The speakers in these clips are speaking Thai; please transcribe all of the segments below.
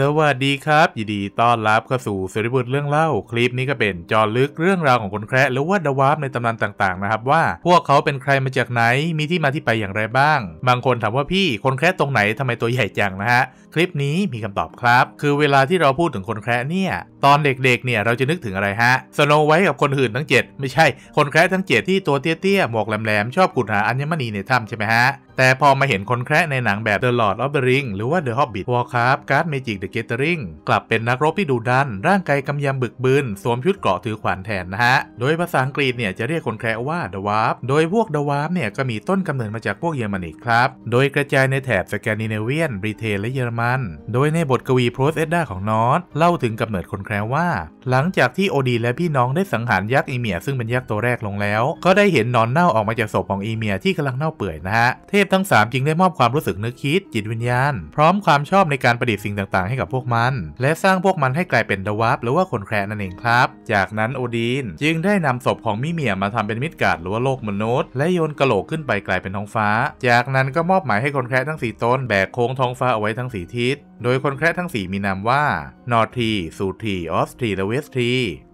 สวัสดีครับยินดีต้อนรับเข้าสู่สรีบุตรเรื่องเล่า คลิปนี้ก็เป็นจอลึกเรื่องราวของคนแคร์หรือว่าดวาร์ฟในตำนานต่างๆนะครับว่าพวกเขาเป็นใครมาจากไหนมีที่มาที่ไปอย่างไรบ้าง บางคนถามว่าพี่คนแคร์ตรงไหนทำไมตัวใหญ่จังนะฮะคลิปนี้มีคำตอบครับ คือเวลาที่เราพูดถึงคนแคร์เนี่ย ตอนเด็กๆเนี่ยเราจะนึกถึงอะไรฮะสโนไว้กับคนอื่นทั้ง7 ไม่ใช่คนแคร์ทั้ง 7 ที่ตัวเตี้ยๆหมวกแหลมๆชอบขุดหาอัญมณีในถ้ำใช่ไหมฮะแต่พอมาเห็นคนแคระในหนังแบบ The Lord of the Ring หรือว่า The Hobbit Warcraft Card Magic The Gathering กลับเป็นนักรบที่ดุดัน ร่างกายกำยำบึกบึนสวมชุดเกราะถือขวานแทนนะฮะ โดยภาษาอังกฤษเนี่ยจะเรียกคนแคระว่า The Warp โดยพวก The Warp เนี่ยก็มีต้นกำเนิดมาจากพวกเยอรมนีครับ โดยกระจายในแถบสแกนดิเนเวียนบริเตนและเยอรมัน โดยในบทกวีโพสเอดดาของนอตเล่าถึงกำเนิดคนแคระว่า หลังจากที่โอดีและพี่น้องได้สังหารยักษ์อีเมีย ซึ่งเป็นยักษ์ตัวแรกลงแล้ว ก็ได้เห็นนอนเน่าออกมาจากศพของอีเมีย ที่กำลังเน่าเปื่อยนะฮะพทั้ง 3จึงได้มอบความรู้สึกนึกคิดจิตวิญญาณ พร้อมความชอบในการประดิษฐ์สิ่งต่างๆให้กับพวกมัน และสร้างพวกมันให้กลายเป็นดวับหรือว่าคนแคร์นั่นเองครับ จากนั้นโอดีนจึงได้นำศพของมิเมียมาทำเป็นมิดการ์ดหรือว่าโลกมนุษย์ และโยนกะโหลกขึ้นไปกลายเป็นท้องฟ้า จากนั้นก็มอบหมายให้คนแคร์ทั้ง4ตนแบกโค้งท้องฟ้าเอาไว้ทั้ง4ทิศโดยคนแคระทั้ง 4 มีนามว่า นอร์ทีสูทีออสทีและเวสที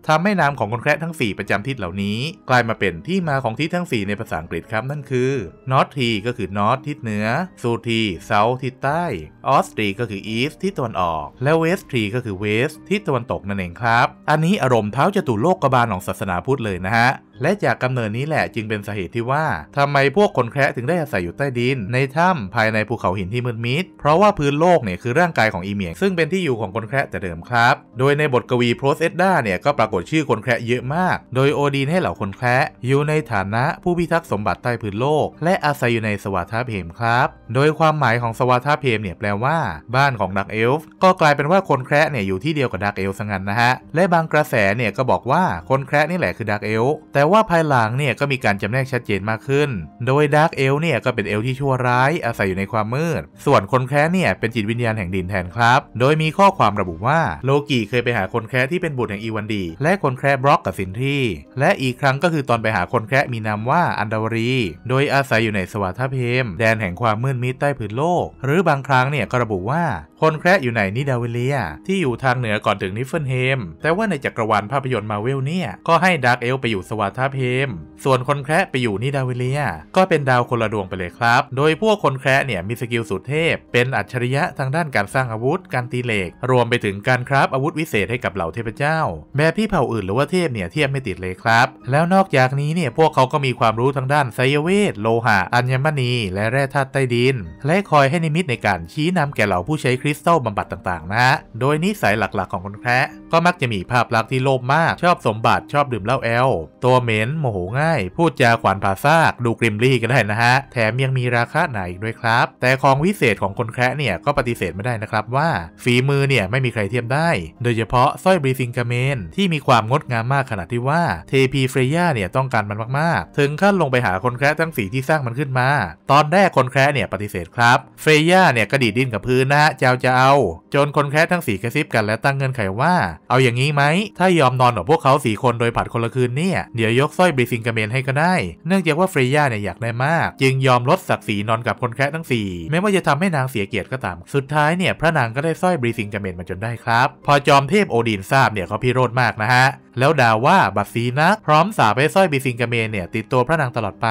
ทำให้นามของคนแคระทั้ง 4 ประจำทิศเหล่านี้ กลายมาเป็นที่มาของทิศทั้ง 4 ในภาษาอังกฤษครับ นั่นคือ นอร์ทีก็คือ North ทิศเหนือสูที South ทิศใต้ ออสทีก็คือ East ทิศตะวันออก และเวสทีก็คือ West ทิศตะวันตกนั่นเองครับ อันนี้อารมณ์เท้าจตุโลกกบาลของศาสนาพุทธเลยนะฮะและจากกำเนิดนี้แหละจึงเป็นสาเหตุที่ว่าทำไมพวกคนแคระถึงได้อาศัยอยู่ใต้ดินในถ้าภายในภูเขาหินที่มืดมิด เพราะว่าพื้นโลกเนี่ยคือร่างกายของอีเมียง ซึ่งเป็นที่อยู่ของคนแคระแต่เดิมครับ โดยในบทกวีโพสเอ็ดดาเนี่ยก็ปรากฏชื่อคนแคระเยอะมาก โดยโอดีนให้เหล่าคนแคระอยู่ในฐานะผู้พิทักษ์สมบัติใต้พื้นโลก และอาศัยอยู่ในสวัสดาเพมครับ โดยความหมายของสวัสดาเพมเนี่ยแปลว่าบ้านของดักเอลฟ์ก็กลายเป็นว่าคนแคระเนี่ยอยู่ที่เดียวกับดักเอลฟ์สังันนะฮะและบางกระแสเนี่ยก็บอกว่าคนแคระนี่แหละคือดักเอลฟ์แต่ว่าภายหลังเนี่ยก็มีการจำแนกชัดเจนมากขึ้น โดยดาร์กเอลเนี่ยก็เป็นเอลที่ชั่วร้ายอาศัยอยู่ในความมืด ส่วนคนแค้นเนี่ยเป็นจิตวิญญาณแห่งดินแทนครับ โดยมีข้อความระบุว่าโลกีเคยไปหาคนแค้ที่เป็นบุตรแห่งอีวันดี และคนแค้บล็อกกับสินที่ และอีกครั้งก็คือตอนไปหาคนแค้มีนามว่าอันดาวรี โดยอาศัยอยู่ในสวัสดิเพมแดนแห่งความมืดมิดใต้พื้นโลก หรือบางครั้งเนี่ยก็ระบุว่าคนแค้นอยู่ในนิดาวิเลียที่อยู่ทางเหนือก่อนถึงนิฟเฟนเฮม แต่ว่าในจักรวาลภาพยนตร์มาเวลเนี่ยก็ให้ดาร์กเอลไปอยู่สวาททัิมส่วนคนแคระไปอยู่นี่ดาเวเลีย ก็เป็นดาวคนละดวงไปเลยครับ โดยพวกคนแคระเนี่ยมีสกิลสุดเทพ เป็นอัจฉริยะทางด้านการสร้างอาวุธ การตีเหล็กรวมไปถึงการคราฟอาวุธวิเศษให้กับเหล่าเทพเจ้า แม้พี่เผ่าอื่นหรือว่าเทพเนี่ยเทียบไม่ติดเลยครับ แล้วนอกจากนี้เนี่ยพวกเขาก็มีความรู้ทางด้านไซเวท โลหะ อัญมณี และแร่ธาตุใต้ดิน และคอยให้นิมิตในการชี้นำแก่เหล่าผู้ใช้คริสตัลบำบัดต่างๆ นะฮะโดยนิสัยหลักๆของคนแคระก็มักจะมีภาพลักษณ์ที่โลภมากชอบสมบัติชอบดื่มเหล้าแอลตัวเม็นโมโหง่าย พูดจาขวานผ่าซาก ดูกริมลี่ก็ได้นะฮะ แถมยังมีราคาหนาอีกด้วยครับ แต่ของวิเศษของคนแคระเนี่ย ก็ปฏิเสธไม่ได้นะครับว่าฝีมือเนี่ย ไม่มีใครเทียบได้ โดยเฉพาะสร้อยบริซิงกาเมน ที่มีความงดงามมากขนาดที่ว่า เทพีเฟรย่าเนี่ย ต้องการมันมากๆ ถึงขั้นลงไปหาคนแคระทั้งสีที่สร้างมันขึ้นมา ตอนแรกคนแคระเนี่ยปฏิเสธครับ เฟรย่าเนี่ยกระดิดิ้นกับพื้นนะเจ้าจะเอา จนคนแคระทั้งสีกระซิบกันและตั้งเงื่อนไขว่า เอาอย่างนี้ไหม ถ้ายอมนอนกับพวกเขาสีคนโดยผัดคนละคืนเนี่ยเดี๋ยวยกสร้อยบริสิงกเมนให้ก็ได้ เนื่องจากว่าเฟรย่าเนี่ยอยากได้มาก จึงยอมลดศักดิ์ศรีนอนกับคนแค่ทั้ง4แม้ว่าจะทำให้นางเสียเกียรติก็ตาม สุดท้ายเนี่ยพระนางก็ได้สร้อยบริสิงกเมนมาจนได้ครับ พอจอมเทพโอดินทราบเนี่ยเขาพิโรธมากนะฮะ แล้วด่าว่าบัตซีนัก พร้อมสาไปสร้อยบริซิงกเมนเนี่ยติดตัวพระนางตลอดไป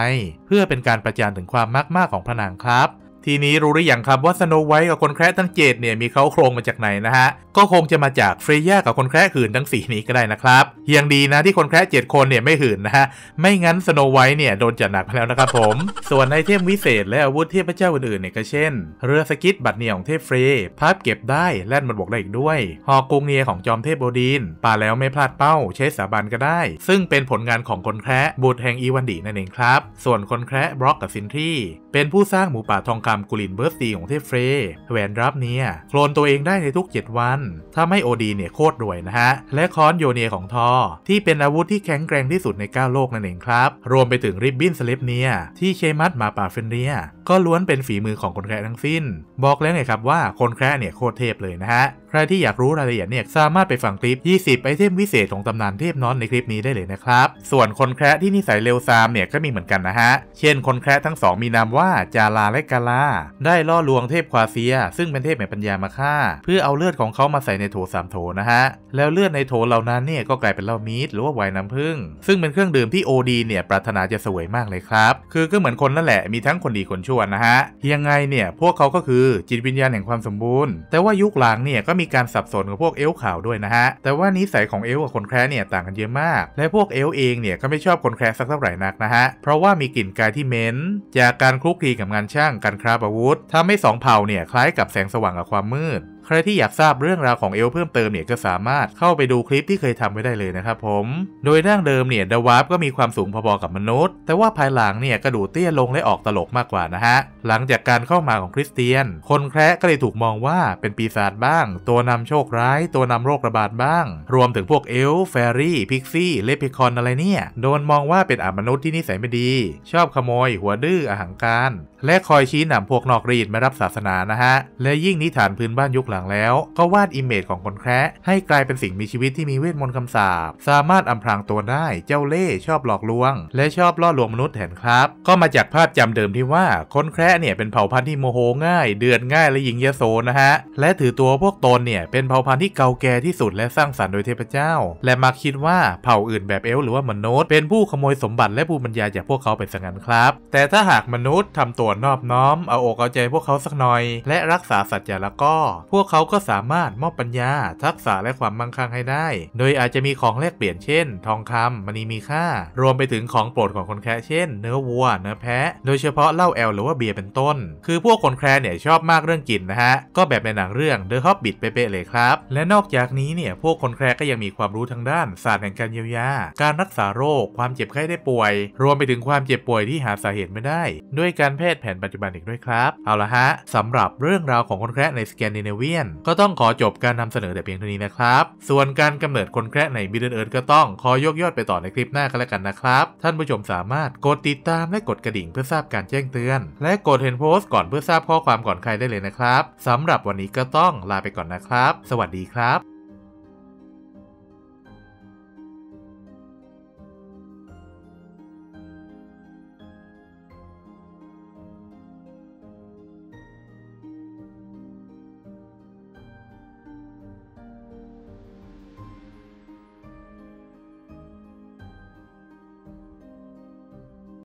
เพื่อเป็นการประจานถึงความมากมากของพระนางครับทีนี้รู้หรือยังครับว่าสโนไวท์กับคนแคระทั้งเจ็ดเนี่ยมีเขาโครงมาจากไหนนะฮะ ก็คงจะมาจากเฟรย่ากับคนแคระหื่นทั้งสี่นี้ก็ได้นะครับยังดีนะที่คนแคระเจ็ดคนเนี่ยไม่หื่นนะฮะ ไม่งั้นสโนไวท์เนี่ยโดนจัดหนักไปแล้วนะครับผม ส่วนไอเทมวิเศษและอาวุธเทพเจ้าอื่นๆเนี่ยก็เช่น เรือสกิทบัตเหนี่ยของเทพเฟร์พับเก็บได้แล่นบนบกได้อีกด้วย หอกกงเนียของจอมเทพโอดีนปาแล้วไม่พลาดเป้าใช้สาบันก็ได้ ซึ่งเป็นผลงานของคนแคระบุตรแห่งอีวันดีนั่นเองครับส่วนคนแคระบล็อกกับซินทรีเป็นผู้สร้างหมูป่าทองคามกุลินเบิร์ตซีของเทพเฟรแหวนรับเนี่ยโคลนตัวเองได้ในทุก 7 วันถ้าไม่โอดีเนี่ยโคตรรวยนะฮะ และคอนโยเนียของทอที่เป็นอาวุธที่แข็งแกร่งที่สุดในก้าโลกนั่นเองครับ รวมไปถึงริบบิ้นสลิปเนี่ยที่เชมัดมาป่าเฟนเนียก็ล้วนเป็นฝีมือของคนแคร์ทั้งสิ้น บอกแล้วไงครับว่าคนแคร์เนี่ยโคตรเทพเลยนะฮะใครที่อยากรู้รายละเอียดเนี่ยสามารถไปฟังคลิป20ไอเทมวิเศษของตำนานเทพน้อนในคลิปนี้ได้เลยนะครับส่วนคนแคร์ที่นิสัยเร็วซามเนี่ยก็มีเหมือนกันนะฮะเช่นคนแคร์ทั้งสองมีนามว่าจาราและกาลาได้ล่อลวงเทพควาเซีย ซึ่งเป็นเทพแห่งปัญญามาฆ่าเพื่อเอาเลือดของเขามาใส่ในโถสามโถนะฮะ แล้วเลือดในโถเหล่านั้นเนี่ยก็กลายเป็นเหล้ามีดหรือว่าไวน์น้ำผึ้งซึ่งเป็นเครื่องดื่มที่โอดีเนี่ยปรารถนาจะสวยมากเลยครับ คือก็เหมือนคนนั่นแหละ มีทั้งคนดีคนชั่วนะฮะยังไงเนี่ยพวกเขาก็คือจิตวิญญาณแห่งความสมบูรณ์แต่ว่ายุคหลังเนี่ยก็มีการสับสนกับพวกเอลขาวด้วยนะฮะแต่ว่านิสัยของเอลกับคนแคร์เนี่ยต่างกันเยอะมาก และพวกเอลเองเนี่ยก็ไม่ชอบคนแคร์สักเท่าไหร่นักนะฮะเพราะว่ามีกลิ่นกายที่เหม็นจากการคลุกคลีกับงานช่างการครับอาวุธทำให้สองเผ่าเนี่ย คล้ายกับแสงสว่างกับความมืดใครที่อยากทราบเรื่องราวของเอลเพิ่มเติมเนี่ยก็สามารถเข้าไปดูคลิปที่เคยทำไว้ได้เลยนะครับผม โดยร่างเดิมเนี่ยดาวาร์ปก็มีความสูงพอ ๆ กับมนุษย์ แต่ว่าภายหลังเนี่ยกระดูเตี้ยลงและออกตลกมากกว่านะฮะ หลังจากการเข้ามาของคริสเตียน คนแคระก็เลยถูกมองว่าเป็นปีศาจบ้าง ตัวนำโชคร้าย ตัวนำโรคระบาดบ้าง รวมถึงพวกเอลแฟรี่ พิกซี่ เลปิคอนอะไรเนี่ย โดนมองว่าเป็นอมนุษย์ที่นิสัยไม่ดี ชอบขโมย หัวดื้ออหังการ และคอยชี้นำพวกนอกรีดมารับศาสนานะฮะ และยิ่งนิทานพื้นบ้านยุคหลังลังแล้ว ก็วาดอิมเมจของคนแคระให้กลายเป็นสิ่งมีชีวิตที่มีเวทมนต์คำสาบสามารถอำพรางตัวได้เจ้าเล่ ชอบหลอกลวง และชอบล่อลวงมนุษย์แทนครับ ก็มาจากภาพจำเดิมที่ว่าคนแคระเนี่ยเป็นเผ่าพันธุ์ที่โมโหง่าย เดือดง่ายและยิงยโสนะฮะและถือตัวพวกตนเนี่ย เป็นเผ่าพันธุ์ที่เก่าแก่ที่สุดและสร้างสรรค์โดยเทพเจ้า และมักคิดว่าเผ่าอื่นแบบเอลหรือว่ามนุษย์เป็นผู้ขโมยสมบัติและภูมิปัญญาจากพวกเขาไปสังหารครับ แต่ถ้าหากมนุษย์ทำตัวนอบน้อมเอาอกเอาใจพวกเขาสักหน่อยและรักษาสัจจะแล้วก็พวกเขาก็สามารถมอบปัญญาทักษะและความมั่งคั่งให้ได้ โดยอาจจะมีของแลกเปลี่ยนเช่น ทองคำมณีมีค่า รวมไปถึงของโปรดของคนแคะเช่น เนื้อวัวเนื้อแพะ โดยเฉพาะเหล้าแอลหรือว่าเบียร์เป็นต้น คือพวกคนแคะเนี่ยชอบมากเรื่องกินนะฮะ ก็แบบในหนังเรื่อง The Hobbit เป๊ะเลยครับ และนอกจากนี้เนี่ยพวกคนแคะก็ยังมีความรู้ทางด้านศาสตร์แห่งการเยียวยา การรักษาโรคความเจ็บไข้ได้ป่วย รวมไปถึงความเจ็บป่วยที่หาสาเหตุไม่ได้ ด้วยการแพทย์แผนปัจจุบันอีกด้วยครับ เอาละฮะสำหรับเรื่องราวของคนแคะในสแกนดิเนเวียียนก็ต้องขอจบการนำเสนอแต่เพียงเท่านี้นะครับ ส่วนการกำเนิดคนแคระในมิดเดิลเอิร์ธก็ต้องขอยกยอดไปต่อในคลิปหน้ากันแล้วกันนะครับ ท่านผู้ชมสามารถกดติดตามและกดกระดิ่งเพื่อทราบการแจ้งเตือน และกดเห็นโพสต์ก่อนเพื่อทราบข้อความก่อนใครได้เลยนะครับ สำหรับวันนี้ก็ต้องลาไปก่อนนะครับ สวัสดีครับ